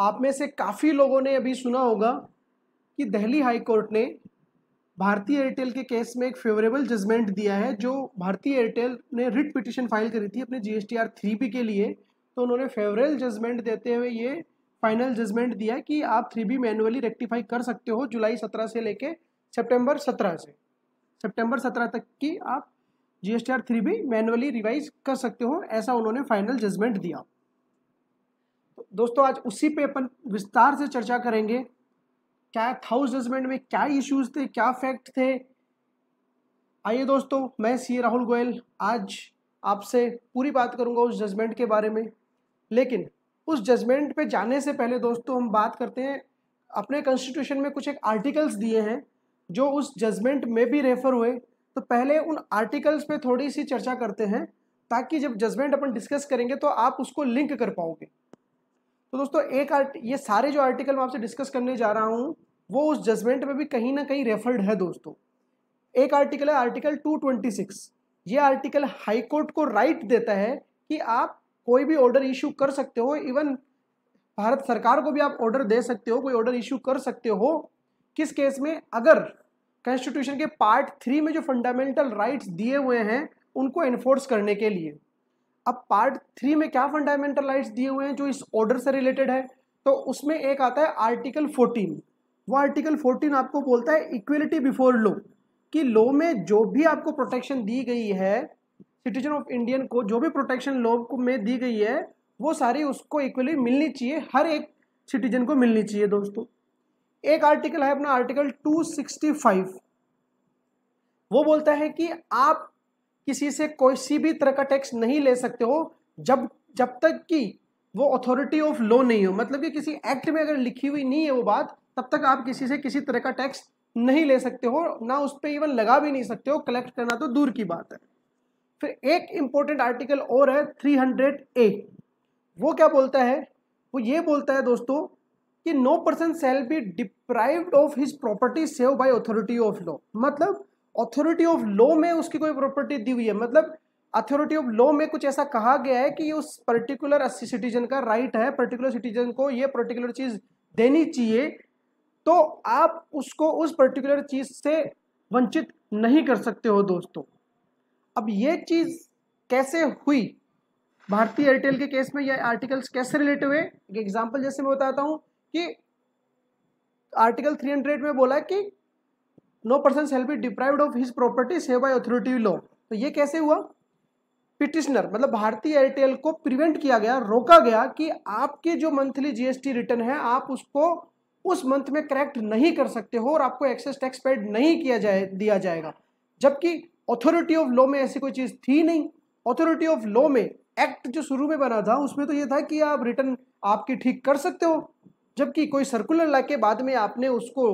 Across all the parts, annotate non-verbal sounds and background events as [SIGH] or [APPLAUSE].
आप में से काफ़ी लोगों ने अभी सुना होगा कि दिल्ली हाई कोर्ट ने भारतीय एयरटेल के केस में एक फेवरेबल जजमेंट दिया है जो भारतीय एयरटेल ने रिट पिटिशन फाइल करी थी अपने G S T R three B के लिए तो उन्होंने फेवरेबल जजमेंट देते हुए ये फाइनल जजमेंट दिया कि आप थ्री बी मैनुअली रेक्टिफाई कर सकते हो जुलाई सत्रह से लेके सितंबर सत्रह से सितंबर सत्रह तक की आप G S T R three B manually revise कर सकते हो ऐसा उन्होंने फाइनल जजमेंट दिया दोस्तों आज उसी पे अपन विस्तार से चर्चा करेंगे क्या थाउस जजमेंट में क्या इश्यूज थे क्या फैक्ट थे आइए दोस्तों मैं सी राहुल गोयल आज आपसे पूरी बात करूंगा उस जजमेंट के बारे में लेकिन उस जजमेंट पे जाने से पहले दोस्तों हम बात करते हैं अपने कॉन्स्टिट्यूशन में कुछ एक आर्टिकल्स दिए हैं जो उस जजमेंट में भी रेफर हुए तो पहले उन आर्टिकल्स पे थोड़ी सी चर्चा करते हैं ताकि जब जजमेंट अपन डिस्कस करेंगे तो आप उसको लिंक कर पाओगे तो दोस्तों एक आर्ट ये सारे जो आर्टिकल मैं आपसे डिस्कस करने जा रहा हूँ वो उस जजमेंट में भी कहीं ना कहीं रेफर्ड है दोस्तों एक आर्टिकल है आर्टिकल 226 ये आर्टिकल हाई कोर्ट को राइट देता है कि आप कोई भी ऑर्डर इशू कर सकते हो इवन भारत सरकार को भी आप ऑर्डर दे सकते हो कोई ऑर्डर इशू कर सकते हो किस केस में अगर कॉन्स्टिट्यूशन के पार्ट थ्री में जो फंडामेंटल राइट्स दिए हुए हैं उनको एनफोर्स करने के लिए अब पार्ट थ्री में क्या फंडामेंटल राइट्स दिए हुए हैं जो इस ऑर्डर से रिलेटेड है तो उसमें एक आता है आर्टिकल फोर्टीन वो आर्टिकल फोर्टीन आपको बोलता है इक्वलिटी बिफोर लॉ कि लॉ में जो भी आपको प्रोटेक्शन दी गई है सिटीजन ऑफ इंडियन को जो भी प्रोटेक्शन लॉ को में दी गई है वो सारी उसको इक्वली मिलनी चाहिए हर एक सिटीजन को मिलनी चाहिए दोस्तों एक आर्टिकल है अपना आर्टिकल 265 वो बोलता है कि आप किसी से कोई भी तरह का टैक्स नहीं ले सकते हो जब जब तक कि वो अथॉरिटी ऑफ लॉ नहीं हो मतलब कि किसी एक्ट में अगर लिखी हुई नहीं है वो बात तब तक आप किसी से किसी तरह का टैक्स नहीं ले सकते हो ना उस पर इवन लगा भी नहीं सकते हो कलेक्ट करना तो दूर की बात है फिर एक इम्पोर्टेंट आर्टिकल और है हंड्रेड ए वो क्या बोलता है वो ये बोलता है दोस्तों कि no person shall be deprived of his property save by authority of law मतलब अथॉरिटी ऑफ लॉ में उसकी कोई प्रॉपर्टी दी हुई है मतलब अथॉरिटी ऑफ लॉ में कुछ ऐसा कहा गया है कि ये उस पर्टिकुलर सिटीजन का राइट है पर्टिकुलर सिटीजन को ये पर्टिकुलर चीज देनी चाहिए तो आप उसको उस पर्टिकुलर चीज से वंचित नहीं कर सकते हो दोस्तों अब ये चीज कैसे हुई भारतीय एयरटेल के केस में ये आर्टिकल्स कैसे रिलेट हुए एक एग्जांपल जैसे मैं बताता हूँ कि आर्टिकल 300 में बोला कि no person shall be deprived of his property save by authority law तो ये कैसे हुआ पिटिशनर मतलब भारतीय एयरटेल को प्रिवेंट किया गया रोका गया कि आपके जो मंथली जीएसटी रिटर्न है आप उसको उस मंथ में करेक्ट नहीं कर सकते हो और आपको एक्सेस टैक्स पेड नहीं किया जाए दिया जाएगा जबकि अथॉरिटी ऑफ लॉ में ऐसी कोई चीज़ थी नहीं अथॉरिटी ऑफ लॉ में एक्ट जो शुरू में बना था उसमें तो ये था कि आप रिटर्न आपकी ठीक कर सकते हो जबकि कोई सर्कुलर ला बाद में आपने उसको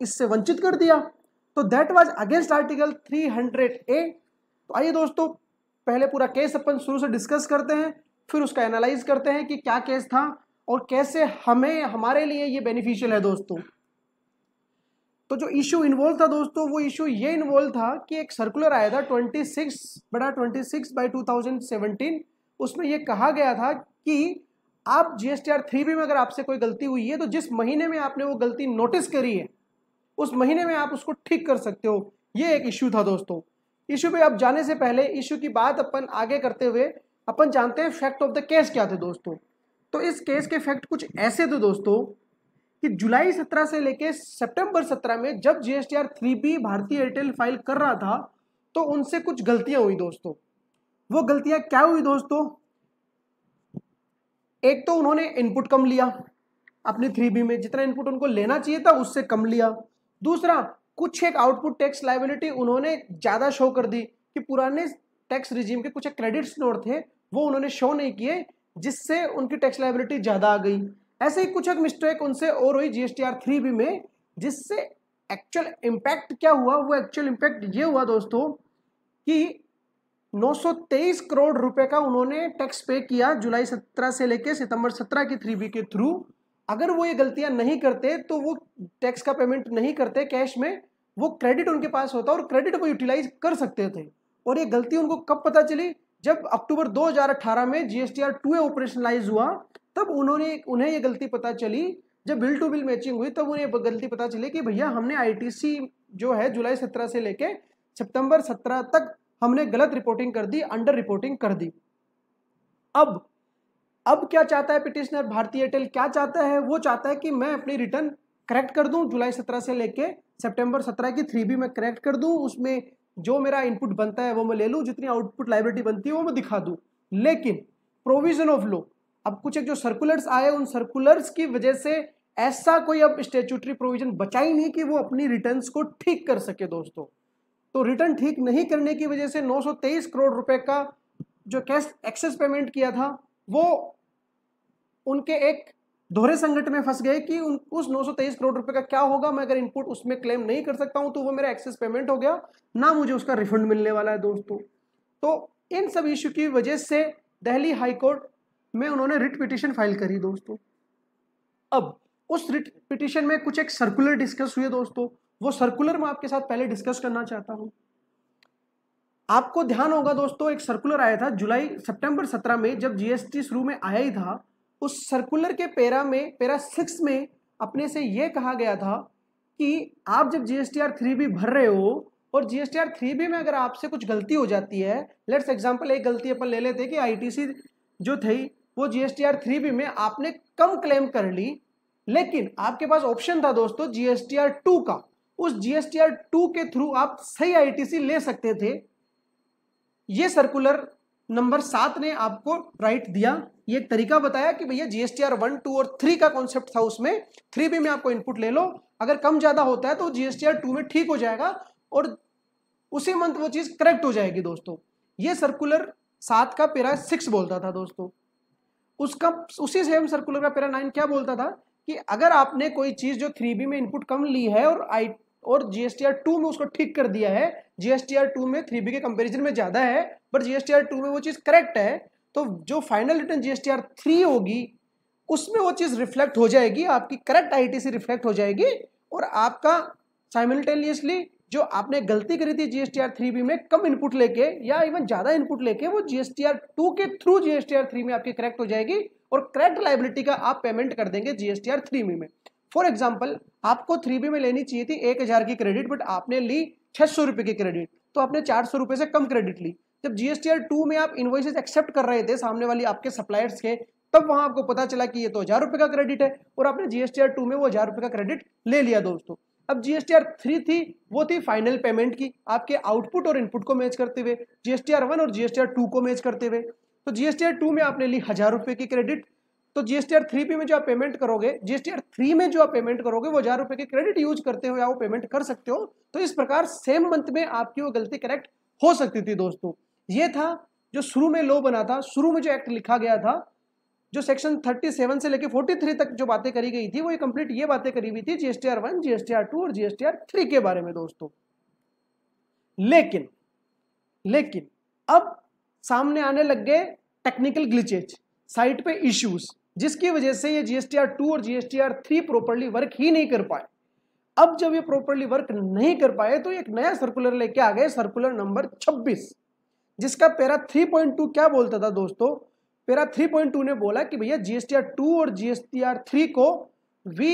इससे वंचित कर दिया तो that was against article 300 A तो आइए दोस्तों पहले पूरा केस अपन शुरू से डिस्कस करते हैं फिर उसका एनालाइज करते हैं कि क्या केस था और कैसे हमें हमारे लिए ये बेनिफिशियल है दोस्तों तो जो इशू इन्वॉल्व था दोस्तों वो इशू ये इन्वॉल्व था कि एक सर्कुलर आया था 26 बड़ा 26 बाय 2017 उसमें ये कहा गया था कि आप जीएसटीआर एस थ्री बी में अगर आपसे कोई गलती हुई है तो जिस महीने में आपने वो गलती नोटिस करी है उस महीने में आप उसको ठीक कर सकते हो ये एक इश्यू था दोस्तों इश्यू पे आप जाने से पहले इश्यू की बात अपन आगे करते हुए अपन जानते हैं फैक्ट ऑफ द केस क्या थे दोस्तों तो इस केस के फैक्ट कुछ ऐसे थे दोस्तों कि जुलाई 17 से लेके सितंबर 17 में जब जी एस टी भारतीय एयरटेल फाइल कर रहा था तो उनसे कुछ गलतियां हुई दोस्तों वो गलतियां क्या हुई दोस्तों एक तो उन्होंने इनपुट कम लिया अपनी थ्री में जितना इनपुट उनको लेना चाहिए था उससे कम लिया दूसरा कुछ एक आउटपुट टैक्स लाइबिलिटी उन्होंने ज़्यादा शो कर दी कि पुराने टैक्स रिजीम के कुछ एक क्रेडिट्स नोट थे वो उन्होंने शो नहीं किए जिससे उनकी टैक्स लाइबिलिटी ज़्यादा आ गई ऐसे ही कुछ एक मिस्टेक उनसे और हुई जी एस थ्री बी में जिससे एक्चुअल इम्पैक्ट क्या हुआ वो एक्चुअल इम्पैक्ट ये हुआ दोस्तों कि 923 करोड़ रुपए का उन्होंने टैक्स पे किया जुलाई 17 से लेकर सितंबर 17 की थ्री बी के थ्रू अगर वो ये गलतियां नहीं करते तो वो टैक्स का पेमेंट नहीं करते कैश में वो क्रेडिट उनके पास होता और क्रेडिट वो यूटिलाइज कर सकते थे और ये गलती उनको कब पता चली जब अक्टूबर 2018 में जीएसटीआर टू ए ऑपरेशनलाइज हुआ तब उन्होंने उन्हें ये गलती पता चली जब बिल टू बिल मैचिंग हुई तब उन्हें गलती पता चली कि भैया हमने आईटीसी जो है जुलाई सत्रह से लेके सितंबर सत्रह तक हमने गलत रिपोर्टिंग कर दी अंडर रिपोर्टिंग कर दी अब अब क्या चाहता है पिटिशनर भारतीय एयरटेल क्या चाहता है वो चाहता है कि मैं अपनी रिटर्न करेक्ट कर दूं जुलाई सत्रह से लेके सितंबर सत्रह की थ्री बी मैं करेक्ट कर दूं उसमें जो मेरा इनपुट बनता है वो मैं ले लूँ जितनी आउटपुट लाइब्रेटी बनती है वो मैं दिखा दूँ लेकिन प्रोविजन ऑफ लॉ अब कुछ एक जो सर्कुलर्स आए उन सर्कुलर्स की वजह से ऐसा कोई अब स्टेचुटरी प्रोविजन बचा ही नहीं कि वो अपनी रिटर्न को ठीक कर सके दोस्तों तो रिटर्न ठीक नहीं करने की वजह से 923 करोड़ रुपए का जो कैश एक्सेस पेमेंट किया था वो उनके एक दोहरे संकट में फंस गए कि उन उस 923 करोड़ रुपए का क्या होगा मैं अगर इनपुट उसमें क्लेम नहीं कर सकता हूं तो वो मेरा एक्सेस पेमेंट हो गया ना मुझे उसका रिफंड मिलने वाला है दोस्तों तो इन सब इश्यू की वजह से दिल्ली हाई कोर्ट में उन्होंने रिट पिटिशन फाइल करी दोस्तों अब उस रिट पिटिशन में कुछ एक सर्कुलर डिस्कस हुए दोस्तों वो सर्कुलर मैं आपके साथ पहले डिस्कस करना चाहता हूँ आपको ध्यान होगा दोस्तों एक सर्कुलर आया था जुलाई सितंबर 17 में जब जीएसटी शुरू में आया ही था उस सर्कुलर के पैरा में पैरा सिक्स में अपने से ये कहा गया था कि आप जब G S T R three भी भर रहे हो और जी एस आर थ्री भी में अगर आपसे कुछ गलती हो जाती है लेट्स एग्जाम्पल एक गलती अपन ले लेते कि आई टी सी जो थी वो G S T R three B में आपने कम क्लेम कर ली लेकिन आपके पास ऑप्शन था दोस्तों G S T R two का उस G S T R two के थ्रू आप सही आई टी सी ले सकते थे ये सर्कुलर नंबर सात ने आपको राइट दिया ये एक तरीका बताया कि भैया जीएसटीआर वन टू और थ्री का कॉन्सेप्ट था उसमें थ्री भी में आपको इनपुट ले लो अगर कम ज्यादा होता है तो जीएसटीआर टू में ठीक हो जाएगा और उसी मंथ वो चीज करेक्ट हो जाएगी दोस्तों ये सर्कुलर सात का पेरा सिक्स बोलता था दोस्तों उसका उसी सेम सर्कुलर का पेरा नाइन क्या बोलता था कि अगर आपने कोई चीज जो थ्री बी में इनपुट कम ली है और आई और जीएसटीआर टू में उसको ठीक कर दिया है जीएसटीआर टू में थ्री बी के कंपेरिजन में ज्यादा है पर जीएसटीआर टू में वो चीज करेक्ट है तो जो फाइनल रिटर्न जीएसटीआर थ्री होगी उसमें वो चीज़ रिफ्लेक्ट हो जाएगी आपकी करेक्ट आईटीसी रिफ्लेक्ट हो जाएगी और आपका साइमल्टेनियसली जो आपने गलती करी थी जी थ्री बी में कम इनपुट लेके या इवन ज्यादा इनपुट लेके वो जीएसटीआर टू के थ्रू जीएसटीआर थ्री में आपकी करेक्ट हो जाएगी और करेक्ट लाइबिलिटी का आप पेमेंट कर देंगे जीएसटीआर थ्री बी में फॉर एग्जाम्पल आपको थ्री बी में लेनी चाहिए थी एक हजार की क्रेडिट बट आपने ली छह सौ रुपए की क्रेडिट तो आपने चार से कम क्रेडिट ली जब जीएसटीआर टू में आप इन्वॉइसिस एक्सेप्ट कर रहे थे सामने वाली आपके सप्लायर्स के तब वहां आपको पता चला कि ये तो हजार रुपए का क्रेडिट है और आपने जीएसटीआर टू में वो हजार रुपए का क्रेडिट ले लिया दोस्तों अब जीएसटीआर थ्री थी वो थी फाइनल पेमेंट की आपके आउटपुट और इनपुट को मैच करते हुए जीएसटीआर वन और जीएसटीआर टू को मैच करते हुए तो जीएसटीआर टू में आपने ली हजार रुपये की क्रेडिट तो जीएसटीआर थ्री पे में जो आप पेमेंट करोगे जीएसटीआर थ्री में जो आप पेमेंट करोगे वो हजार रुपए की क्रेडिट यूज करते हुए आप पेमेंट कर सकते हो तो इस प्रकार सेम मंथ में आपकी वो गलती करेक्ट हो सकती थी दोस्तों ये था जो शुरू में लो बना था शुरू में जो एक्ट लिखा गया था जो सेक्शन 37 से लेकर 43 तक जो बातें करी गई थी वो ये कंप्लीट ये बातें करी हुई थी जीएसटीआर वन जीएसटीआर टू और जीएसटीआर थ्री के बारे में दोस्तों लेकिन लेकिन अब सामने आने लग गए टेक्निकल ग्लिचेज साइट पे इश्यूज जिसकी वजह से ये जीएसटीआर टू और जीएसटीआर थ्री प्रॉपरली वर्क ही नहीं कर पाए अब जब ये प्रॉपरली वर्क नहीं कर पाए तो एक नया सर्कुलर लेके आ गए सर्कुलर नंबर छब्बीस जिसका पैरा 3.2 क्या बोलता था दोस्तों पैरा 3.2 ने बोला कि भैया जीएसटीआर टू और जीएसटीआर थ्री को we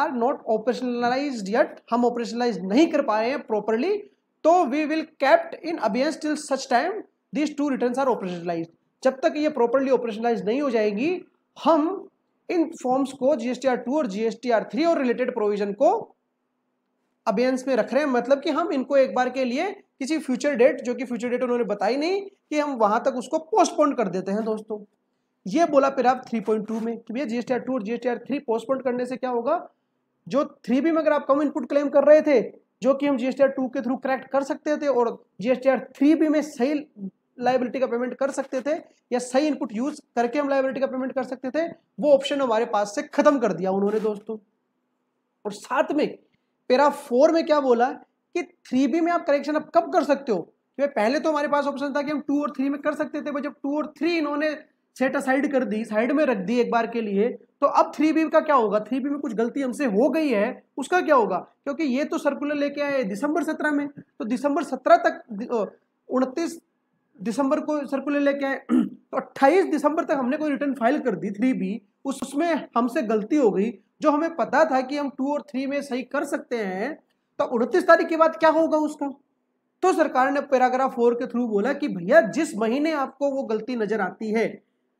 are not operationalize yet हम ऑपरेशनलाइज नहीं कर पाए हैं प्रॉपरली तो we will kept in abeyance till such time this two return are operationalize जब तक ये प्रॉपरली ऑपरेशनलाइज नहीं हो जाएगी हम इन फॉर्म्स को जीएसटीआर टू और जीएसटीआर थ्री और रिलेटेड प्रोविजन को अबियंस में रख रहे हैं मतलब कि हम इनको एक बार के लिए किसी फ्यूचर डेट जो कि फ्यूचर डेट उन्होंने बताई नहीं कि हम वहां तक उसको पोस्टपोन कर देते हैं दोस्तों ये बोला फिर पैराब 3.2 में कि भैया जीएसटी आर टू और जीएसटी आर थ्री पोस्टपोन करने से क्या होगा जो थ्री भी में अगर आप कम इनपुट क्लेम कर रहे थे जो कि हम जीएसटी आर टू के थ्रू करेक्ट कर सकते थे और जीएसटी आर थ्री भी में सही लाइबिलिटी का पेमेंट कर सकते थे या सही इनपुट यूज करके हम लाइबिलिटी का पेमेंट कर सकते थे वो ऑप्शन हमारे पास से खत्म कर दिया उन्होंने दोस्तों और साथ में पेरा फोर में क्या बोला कि थ्री बी में आप करेक्शन अब कब कर सकते हो तो पहले तो हमारे पास ऑप्शन था कि हम टू और थ्री में कर सकते थे बट जब टू और थ्री इन्होंने सेट असाइड कर दी साइड में रख दी एक बार के लिए तो अब थ्री बी का क्या होगा थ्री बी में कुछ गलती हमसे हो गई है उसका क्या होगा क्योंकि ये तो सर्कुलर लेके आए दिसंबर सत्रह में तो दिसंबर सत्रह तक उनतीस दिसंबर को सर्कुलर लेके आए [CLEARS THROAT] तो अट्ठाईस दिसंबर तक हमने कोई रिटर्न फाइल कर दी थ्री बी उसमें हमसे गलती हो गई जो हमें पता था कि हम टू और थ्री में सही कर सकते हैं तो उनतीस तारीख के बाद क्या होगा उसका तो सरकार ने पैराग्राफ फोर के थ्रू बोला कि भैया जिस महीने आपको वो गलती नजर आती है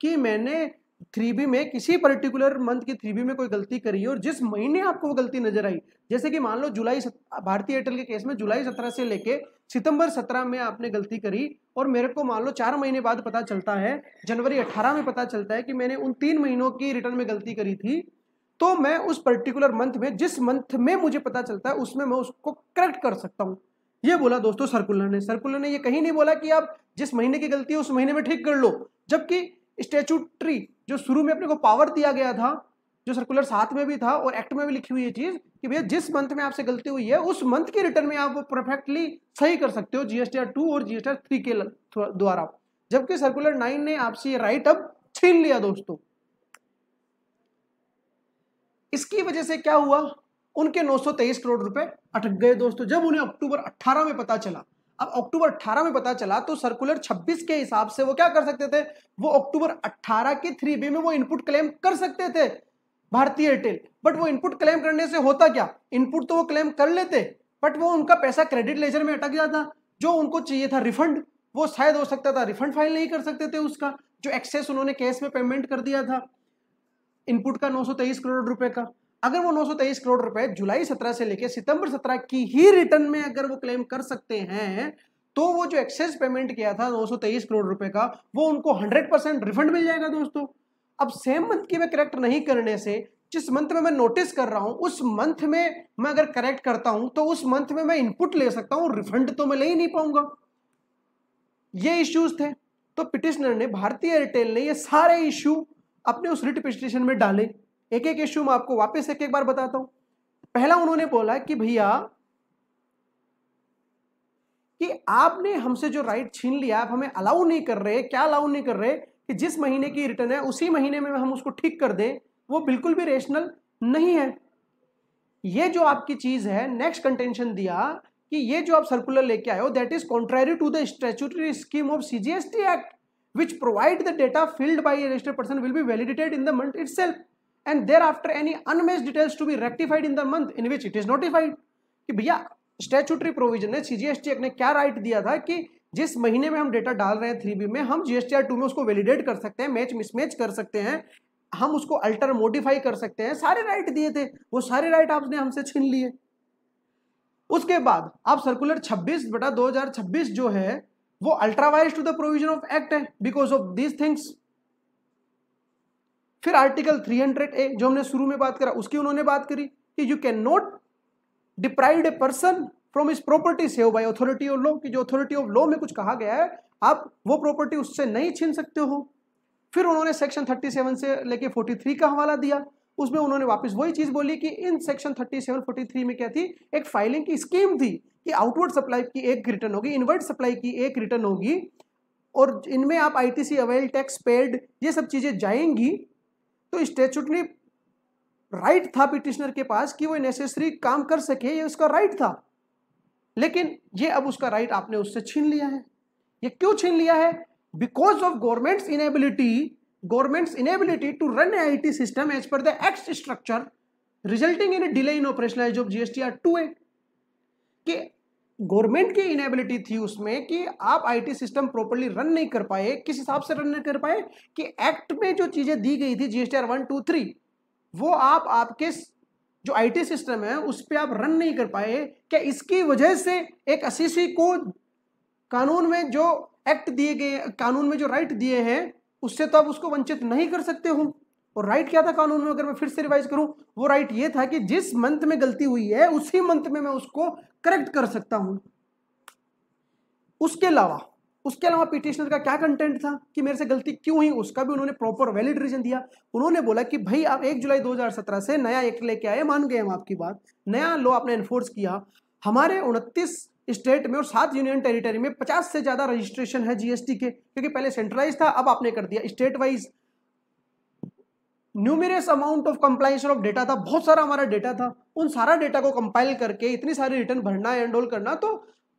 कि मैंने थ्री बी में किसी पर्टिकुलर मंथ की थ्री बी में कोई गलती करी और जिस महीने आपको वो गलती नजर आई जैसे कि मान लो जुलाई भारतीय एयरटेल के केस में जुलाई सत्रह से लेके सितंबर सत्रह में आपने गलती करी और मेरे को मान लो चार महीने बाद पता चलता है जनवरी अठारह में पता चलता है कि मैंने उन तीन महीनों की रिटर्न में गलती करी थी तो मैं उस पर्टिकुलर मंथ में जिस मंथ में मुझे पता चलता है उसमें मैं उसको करेक्ट कर सकता हूँ ये बोला दोस्तों सर्कुलर ने सर्कुलर ने ये कहीं नहीं बोला कि आप जिस महीने की गलती है उस महीने में ठीक कर लो जबकि स्टेचूट्री जो शुरू में अपने को पावर दिया गया था जो सर्कुलर साथ में भी था और एक्ट में भी लिखी हुई ये चीज कि भैया जिस मंथ में आपसे गलती हुई है उस मंथ के रिटर्न में आप वो परफेक्टली सही कर सकते हो जीएसटीआर टू और जीएसटीआर थ्री के द्वारा जबकि सर्कुलर नाइन ने आपसे ये राइट अप छीन लिया दोस्तों इसकी वजह से क्या हुआ उनके 923 करोड़ रुपए अटक गए दोस्तों जब उन्हें अक्टूबर 18 में पता चला अब अक्टूबर 18 में पता चला तो सर्कुलर 26 के हिसाब से वो क्या कर सकते थे वो अक्टूबर 18 के थ्री बी में वो इनपुट क्लेम कर सकते थे भारतीय एयरटेल बट वो इनपुट क्लेम करने से होता क्या इनपुट तो वो क्लेम कर लेते बट वो उनका पैसा क्रेडिट लेजर में अटक जाता जो उनको चाहिए था रिफंड वो शायद हो सकता था रिफंड फाइल नहीं कर सकते थे उसका जो एक्सेस उन्होंने कैश में पेमेंट कर दिया था इनपुट का 923 करोड़ रुपए का अगर वो 923 करोड़ रुपए जुलाई 17 से लेकर सितंबर 17 की ही रिटर्न में अगर वो क्लेम कर सकते हैं तो वो जो एक्सेस पेमेंट किया था 923 करोड़ रुपए का वो उनको 100 परसेंट रिफंड मिल जाएगा दोस्तों अब सेम मंथ की मैं करेक्ट नहीं करने से जिस मंथ में मैं नोटिस कर रहा हूं उस मंथ में मैं अगर करेक्ट करता हूं तो उस मंथ में मैं इनपुट ले सकता हूं रिफंड तो मैं ले ही नहीं पाऊंगा ये इश्यूज थे तो पिटिशनर ने भारतीय एयरटेल ने ये सारे इश्यू अपने उस रिट पिटिशन में डाले एक एक इश्यू मैं आपको वापस एक एक बार बताता हूं पहला उन्होंने बोला कि भैया कि आपने हमसे जो राइट छीन लिया आप हमें अलाउ नहीं कर रहे क्या अलाउ नहीं कर रहे कि जिस महीने की रिटर्न है उसी महीने में हम उसको ठीक कर दें वो बिल्कुल भी रेशनल नहीं है ये जो आपकी चीज है नेक्स्ट कंटेंशन दिया कि ये जो आप सर्कुलर लेके आए हो that is contrary to the statutory scheme of CGST act which provide the data filled by a registered person will be validated in the month itself and thereafter any unmatched details to be rectified in the month in which it is notified कि भैया statutory provision ने CGST act ने क्या right दिया था कि जिस महीने में हम डेटा डाल रहे हैं थ्री बी में हम जीएसटी आर टू में उसको वैलिडेट कर सकते हैं मैच मिसमैच कर सकते हैं हम उसको अल्टर मोडिफाई कर सकते हैं सारे राइट दिए थे वो सारे राइट आपने हमसे छीन लिए उसके बाद आप सर्कुलर 26 बटा 2026 जो है वो ultra vires to the provision of act है बिकॉज ऑफ दीज थिंग्स फिर आर्टिकल 300 ए जो हमने शुरू में बात करा उसकी उन्होंने बात करी कि you can not deprive a person from his property save by authority of law कि जो अथॉरिटी ऑफ लॉ में कुछ कहा गया है आप वो प्रॉपर्टी उससे नहीं छीन सकते हो फिर उन्होंने सेक्शन 37 से लेके 43 का हवाला दिया उसमें उन्होंने वापस वही चीज बोली कि इन सेक्शन 37 43 में क्या थी एक फाइलिंग की स्कीम थी कि आउटवर्ड सप्लाई की एक रिटर्न होगी इनवर्ड सप्लाई की एक रिटर्न होगी और इनमें आप आईटीसी अवेल टैक्स पेड ये सब चीजें जाएंगी तो स्टेचूट ने राइट था पिटिशनर के पास कि वो नेसेसरी काम कर सके ये उसका राइट था लेकिन ये अब उसका राइट आपने उससे छीन लिया है ये क्यों छीन लिया है because of government's inability government's inability to run AIT system as per the X structure resulting in a delay in operationalization of GSTR 2A कि गवर्नमेंट की इनेबिलिटी थी उसमें कि आप आईटी सिस्टम प्रॉपरली रन नहीं कर पाए किस हिसाब से रन नहीं कर पाए कि एक्ट में जो चीज़ें दी गई थी जीएसटीआर वन टू थ्री वो आप आपके जो आईटी सिस्टम है उस पर आप रन नहीं कर पाए क्या इसकी वजह से एक असीसी को कानून में जो एक्ट दिए गए कानून में जो राइट दिए हैं उससे तो आप उसको वंचित नहीं कर सकते हो और राइट क्या था कानून में अगर मैं फिर से रिवाइज करूं वो राइट ये था कि जिस मंथ में गलती हुई है उसी मंथ में मैं उसको करेक्ट कर सकता हूं उसके अलावा उसके अलावा पिटिशनर का क्या कंटेंट था कि मेरे से गलती क्यों हुई उसका भी उन्होंने प्रॉपर वैलिड रीजन दिया उन्होंने बोला कि भाई आप एक जुलाई दो से नया एक्ट लेके आए मान गए हम आपकी बात नया लॉ आपने एनफोर्स किया हमारे उनतीस स्टेट में और सात यूनियन टेरिटरी में पचास से ज़्यादा रजिस्ट्रेशन है जीएसटी के क्योंकि पहले सेंट्रलाइज था अब आपने कर दिया state wise numerous amount of compliance of data था बहुत सारा हमारा डेटा था उन सारा डेटा को कंपाइल करके इतनी सारी रिटर्न भरना एंड ऑल करना तो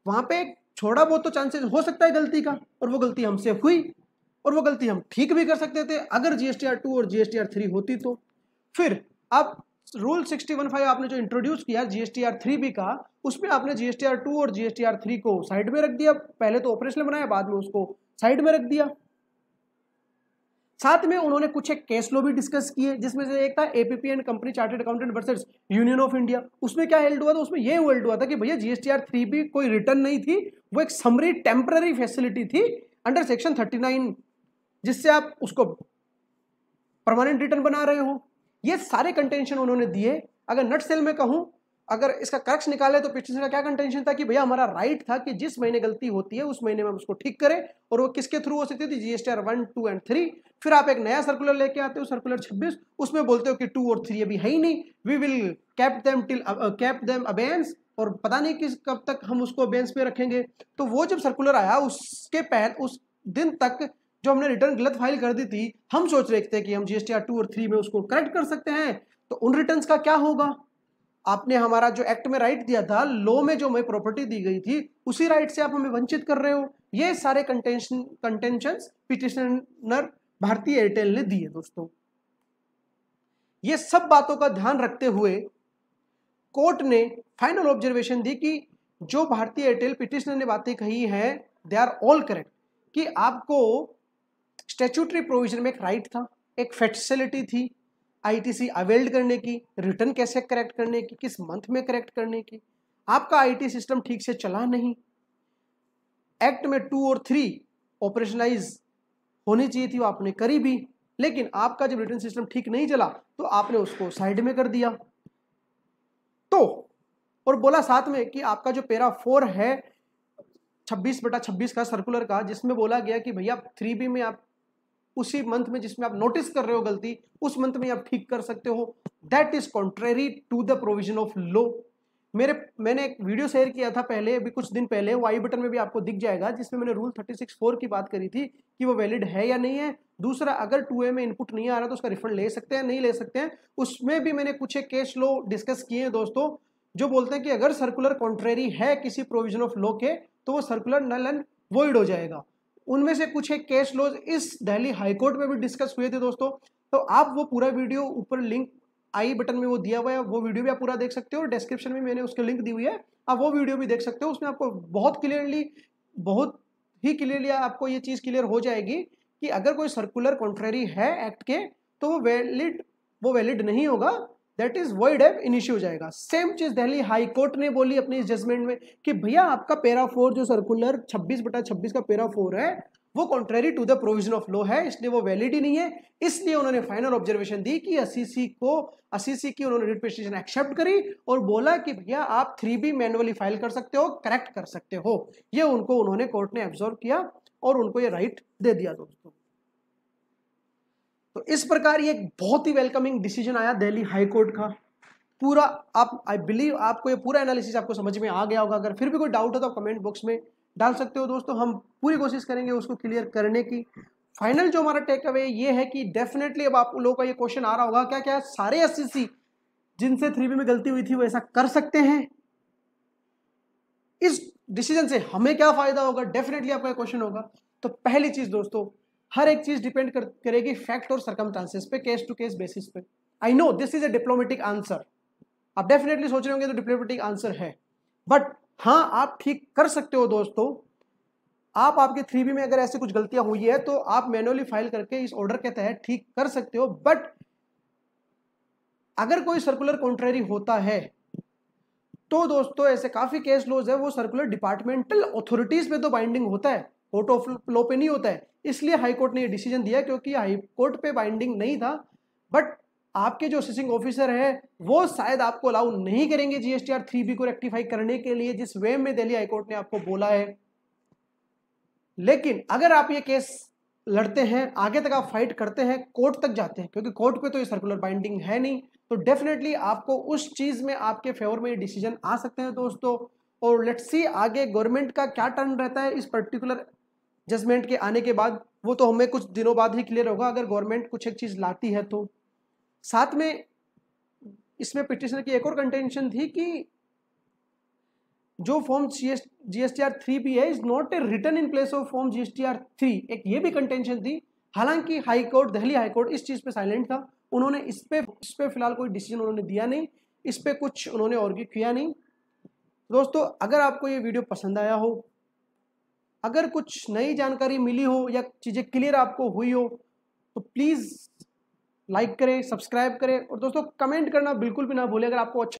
वहां पे छोड़ा बहुत तो चांसेस हो सकता है गलती का और वो गलती हमसे हुई और वो गलती हम ठीक भी कर सकते थे अगर जीएसटीआर टू और जीएसटीआर थ्री होती तो फिर अब रूल सिक्सटी वन फाइव आपने जो इंट्रोड्यूस किया आर थ्री बी का उसमें आपने आर टू और आर थ्री को साइड में रख दिया पहले तो ऑपरेशनल बनाया बाद में उसको साइड में रख दिया साथ में उन्होंने कुछ एक केस लो भी डिस्कस किए जिसमें से एक था APP and company chartered accountant versus union of India उसमें क्या हेल्ड हुआ था उसमें यह हेल्ड हुआ था कि भैया जीएसटीआर भी कोई रिटर्न नहीं थी वो एक समरी टेम्पररी फैसिलिटी थी अंडर सेक्शन 39 जिससे आप उसको परमानेंट रिटर्न बना रहे हो ये सारे कंटेंशन उन्होंने दिए अगर नट सेल में कहूँ अगर इसका कक्ष निकाले तो पिछले का क्या कंटेंशन था कि भैया हमारा राइट था कि जिस महीने गलती होती है उस महीने में हम उसको ठीक करें और वो किसके थ्रू हो सकती थी GSTR one two and three फिर आप एक नया सर्कुलर लेके आते हो सर्कुलर छब्बीस उसमें बोलते हो कि टू और थ्री अभी है ही नहीं we will keep them till keep them abeyance और पता नहीं किस कब तक हम उसको अबेंस पे रखेंगे तो वो जब सर्कुलर आया उसके पहले उस दिन तक जो हमने रिटर्न गलत फाइल कर दी थी हम सोच रहे थे कि हम जीएसटी आर टू और थ्री में उसको करेक्ट कर सकते हैं तो उन रिटर्न का क्या होगा आपने हमारा जो एक्ट में राइट दिया था लॉ में जो हमें प्रॉपर्टी दी गई थी उसी राइट से आप हमें वंचित कर रहे हो ये सारे कंटेंशन कंटेंशन पिटिशनर भारतीय एयरटेल ने दिए दोस्तों ये सब बातों का ध्यान रखते हुए कोर्ट ने फाइनल ऑब्जर्वेशन दी कि जो भारतीय एयरटेल पिटिशनर ने बातें कही हैं दे आर ऑल करेक्ट कि आपको स्टेचूटरी प्रोविजन में एक राइट था एक फैसिलिटी थी आईटीसी अवेल्ड करने की रिटर्न कैसे करेक्ट करने की किस मंथ में करेक्ट करने की आपका आईटी सिस्टम ठीक से चला नहीं एक्ट में टू और थ्री ऑपरेशनलाइज होनी चाहिए थी वो आपने करी भी लेकिन आपका जब रिटर्न सिस्टम ठीक नहीं चला तो आपने उसको साइड में कर दिया तो और बोला साथ में कि आपका जो पेरा फोर है छब्बीस बटा छब्बीस का सर्कुलर का जिसमें बोला गया कि भैया थ्री बी में आप उसी मंथ में जिसमें आप नोटिस कर रहे हो गलती उस मंथ में आप ठीक कर सकते हो that is contrary to the provision of law मेरे मैंने एक वीडियो शेयर किया था पहले अभी कुछ दिन पहले वो आई बटन में भी आपको दिख जाएगा जिसमें मैंने रूल थर्टी सिक्स फोर की बात करी थी कि वो वैलिड है या नहीं है दूसरा अगर टू ए में इनपुट नहीं आ रहा तो उसका रिफंड ले सकते हैं नहीं ले सकते हैं उसमें भी मैंने कुछ एक केस लो डिस्कस किए हैं दोस्तों जो बोलते हैं कि अगर सर्कुलर कॉन्ट्रेरी है किसी प्रोविजन ऑफ लॉ के तो वो सर्कुलर नल एंड वॉइड हो जाएगा उनमें से कुछ एक केस लॉज इस दिल्ली हाईकोर्ट में भी डिस्कस हुए थे दोस्तों तो आप वो पूरा वीडियो ऊपर लिंक आई बटन में वो दिया हुआ है वो वीडियो भी आप पूरा देख सकते हो और डिस्क्रिप्शन में मैंने उसके लिंक दी हुई है आप वो वीडियो भी देख सकते हो उसमें आपको बहुत क्लियरली बहुत ही क्लियरली आपको ये चीज़ क्लियर हो जाएगी कि अगर कोई सर्कुलर कॉन्ट्रेरी है एक्ट के तो वो वैलिड वो वैलिड नहीं होगा दैट इज वर्ड है इनिश्यू हो जाएगा सेम चीज दिल्ली हाई कोर्ट ने बोली अपने इस जजमेंट में कि भैया आपका पेरा फोर जो सर्कुलर 26 बटा 26 का पेरा फोर है वो contrary to the provision of law है इसलिए वो वैलिड ही नहीं है इसलिए उन्होंने फाइनल ऑब्जर्वेशन दी कि असीसी को असीसी की उन्होंने रिट पिटिशन एक्सेप्ट करी और बोला कि भैया आप थ्री बी मैनुअली फाइल कर सकते हो करेक्ट कर सकते हो ये उनको उन्होंने कोर्ट ने एब्जॉर्व किया और उनको ये राइट दे दिया दोस्तों तो इस प्रकार ये एक बहुत ही वेलकमिंग डिसीजन आया दिल्ली हाई कोर्ट का पूरा आप आई बिलीव आपको ये पूरा एनालिसिस आपको समझ में आ गया होगा अगर फिर भी कोई डाउट हो तो कमेंट बॉक्स में डाल सकते हो दोस्तों हम पूरी कोशिश करेंगे उसको क्लियर करने की फाइनल जो हमारा टेक अवे ये है कि डेफिनेटली अब आप लोगों का ये क्वेश्चन आ रहा होगा क्या क्या सारे एस जिनसे थ्री में गलती हुई थी वो ऐसा कर सकते हैं इस डिसीजन से हमें क्या फायदा होगा डेफिनेटली आपका क्वेश्चन होगा तो पहली चीज दोस्तों हर एक चीज डिपेंड कर, करेगी फैक्ट और सरकम पे केस टू केस बेसिस पे I know this is a diplomatic answer आप डेफिनेटली सोच रहे होंगे तो डिप्लोमेटिक आंसर है बट हाँ आप ठीक कर सकते हो दोस्तों आप आपके थ्री में अगर ऐसी कुछ गलतियां हुई है तो आप मैनुअली फाइल करके इस ऑर्डर के तहत ठीक कर सकते हो बट अगर कोई सर्कुलर कॉन्ट्रेरी होता है तो दोस्तों ऐसे काफ़ी केस लोज है वो सर्कुलर डिपार्टमेंटल अथॉरिटीज पे तो बाइंडिंग होता है फोटो फ्लो पे नहीं होता है इसलिए हाई कोर्ट ने ये डिसीजन दिया क्योंकि हाई कोर्ट पे बाइंडिंग नहीं था बट आपके जो असिस्टिंग ऑफिसर है वो शायद आपको अलाउ नहीं करेंगे जीएसटी आर थ्री बी को रेक्टिफाई करने के लिए जिस वे में दिल्ली हाईकोर्ट ने आपको बोला है लेकिन अगर आप ये केस लड़ते हैं आगे तक आप फाइट करते हैं कोर्ट तक जाते हैं क्योंकि कोर्ट पे तो ये सर्कुलर बाइंडिंग है नहीं तो डेफिनेटली आपको उस चीज़ में आपके फेवर में ये डिसीजन आ सकते हैं दोस्तों और लेट्स सी आगे गवर्नमेंट का क्या टर्न रहता है इस पर्टिकुलर जजमेंट के आने के बाद वो तो हमें कुछ दिनों बाद ही क्लियर होगा अगर गवर्नमेंट कुछ एक चीज़ लाती है तो साथ में इसमें पिटिशनर की एक और कंटेंशन थी कि जो form G S T R three B है is not a return in place of form G S T R three एक ये भी कंटेंशन थी हालांकि high court Delhi high court इस चीज़ पे साइलेंट था उन्होंने इस पे इस पे फिलहाल कोई डिसीजन उन्होंने दिया नहीं इस पर कुछ उन्होंने और किया नहीं दोस्तों अगर आपको ये वीडियो पसंद आया हो अगर कुछ नई जानकारी मिली हो या चीज़ें क्लियर आपको हुई हो तो प्लीज़ लाइक करें सब्सक्राइब करें और दोस्तों कमेंट करना बिल्कुल भी ना भूलें अगर आपको अच्छा